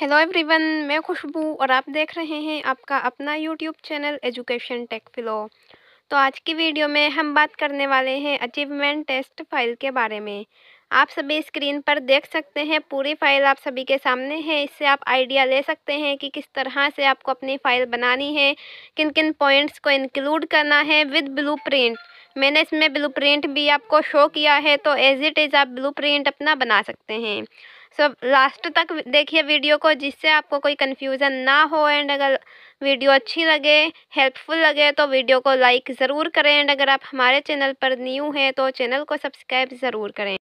hello everyone मैं खुशबू और आप देख रहे हैं आपका अपना यूट्यूब चैनल एजुकेशन टेक फिलो तो आज की वीडियो में हम बात करने वाले हैं अचीवमेंट टेस्ट फाइल के बारे में आप सभी स्क्रीन पर देख सकते हैं पूरी फाइल आप सभी के सामने है इससे आप आइडिया ले सकते हैं कि किस तरह से आपको अपनी फ़ाइल बनानी है किन किन पॉइंट्स को इंक्लूड करना है विद ब्लू प्रिंट मैंने इसमें प्रिंट भी आपको शो किया है तो एज इट इज़ आप प्रिंट अपना बना सकते हैं सो so, लास्ट तक देखिए वीडियो को जिससे आपको कोई कन्फ्यूज़न ना हो एंड अगर वीडियो अच्छी लगे हेल्पफुल लगे तो वीडियो को लाइक ज़रूर करें एंड अगर आप हमारे चैनल पर न्यू हैं तो चैनल को सब्सक्राइब ज़रूर करें